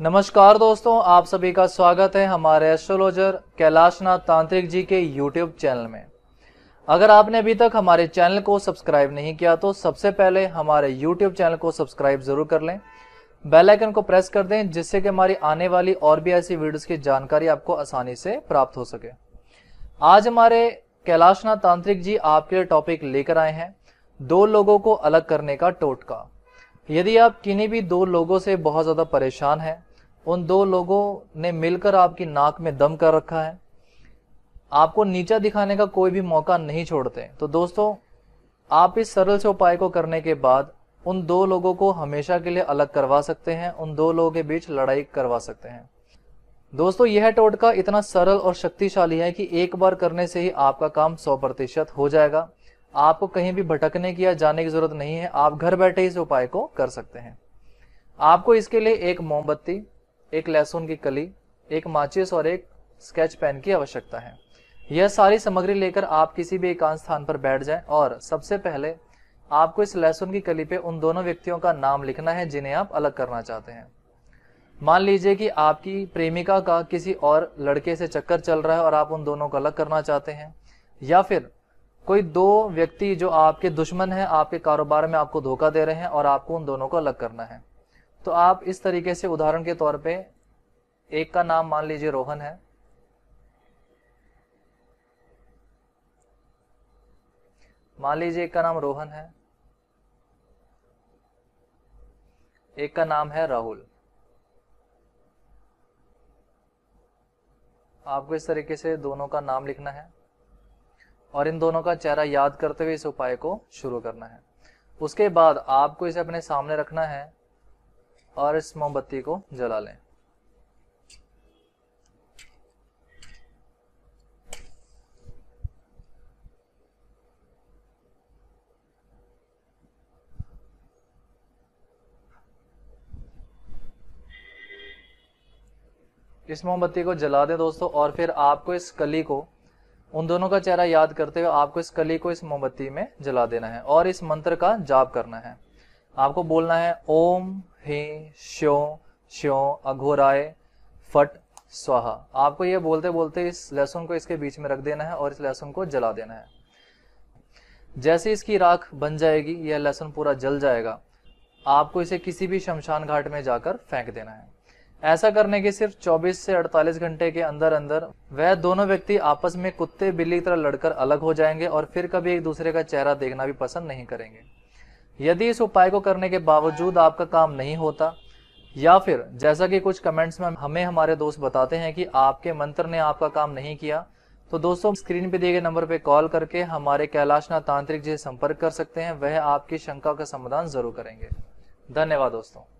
नमस्कार दोस्तों आप सभी का स्वागत है हमारे एस्ट्रोलॉजर कैलाशनाथ तांत्रिक जी के यूट्यूब चैनल में अगर आपने अभी तक हमारे चैनल को सब्सक्राइब नहीं किया तो सबसे पहले हमारे यूट्यूब चैनल को सब्सक्राइब जरूर कर लें बेल आइकन को प्रेस कर दें जिससे कि हमारी आने वाली और भी ऐसी वीडियोस की जानकारी आपको आसानी से प्राप्त हो सके आज हमारे कैलाशनाथ तांत्रिक जी आपके लिए टॉपिक लेकर आए हैं दो लोगों को अलग करने का टोटका यदि आप किन्हीं भी दो लोगों से बहुत ज़्यादा परेशान हैं उन दो लोगों ने मिलकर आपकी नाक में दम कर रखा है आपको नीचा दिखाने का कोई भी मौका नहीं छोड़ते तो दोस्तों आप इस सरल से उपाय को करने के बाद उन दो लोगों को हमेशा के लिए अलग करवा सकते हैं उन दो लोगों के बीच लड़ाई करवा सकते हैं दोस्तों यह टोटका इतना सरल और शक्तिशाली है कि एक बार करने से ही आपका काम 100 प्रतिशत हो जाएगा आपको कहीं भी भटकने की या जाने की जरूरत नहीं है आप घर बैठे इस उपाय को कर सकते हैं आपको इसके लिए एक मोमबत्ती एक लहसुन की कली एक माचिस और एक स्केच पेन की आवश्यकता है यह सारी सामग्री लेकर आप किसी भी एकांत स्थान पर बैठ जाएं और सबसे पहले आपको इस लहसुन की कली पे उन दोनों व्यक्तियों का नाम लिखना है जिन्हें आप अलग करना चाहते हैं मान लीजिए कि आपकी प्रेमिका का किसी और लड़के से चक्कर चल रहा है और आप उन दोनों को अलग करना चाहते हैं या फिर कोई दो व्यक्ति जो आपके दुश्मन हैं आपके कारोबार में आपको धोखा दे रहे हैं और आपको उन दोनों को अलग करना है तो आप इस तरीके से उदाहरण के तौर पे एक का नाम मान लीजिए रोहन है मान लीजिए एक का नाम रोहन है एक का नाम है राहुल आपको इस तरीके से दोनों का नाम लिखना है और इन दोनों का चेहरा याद करते हुए इस उपाय को शुरू करना है उसके बाद आपको इसे अपने सामने रखना है और इस मोमबत्ती को जला लें इस मोमबत्ती को जला दें दोस्तों और फिर आपको इस कली को उन दोनों का चेहरा याद करते हुए आपको इस कली को इस मोमबत्ती में जला देना है और इस मंत्र का जाप करना है आपको बोलना है ओम ही श्यो श्यो अघोराय फट स्वाहा आपको यह बोलते बोलते इस लहसुन को इसके बीच में रख देना है और इस लहसुन को जला देना है जैसे इसकी राख बन जाएगी यह लहसुन पूरा जल जाएगा आपको इसे किसी भी शमशान घाट में जाकर फेंक देना है ऐसा करने के सिर्फ 24 से 48 घंटे के अंदर अंदर वह दोनों व्यक्ति आपस में कुत्ते बिल्ली की तरह लड़कर अलग हो जाएंगे और फिर कभी एक दूसरे का चेहरा देखना भी पसंद नहीं करेंगे यदि इस उपाय को करने के बावजूद आपका काम नहीं होता या फिर जैसा कि कुछ कमेंट्स में हमें हमारे दोस्त बताते हैं कि आपके मंत्र ने आपका काम नहीं किया तो दोस्तों स्क्रीन पे दिए गए नंबर पे कॉल करके हमारे कैलाशनाथ तांत्रिक जी संपर्क कर सकते हैं वह आपकी शंका का समाधान जरूर करेंगे धन्यवाद दोस्तों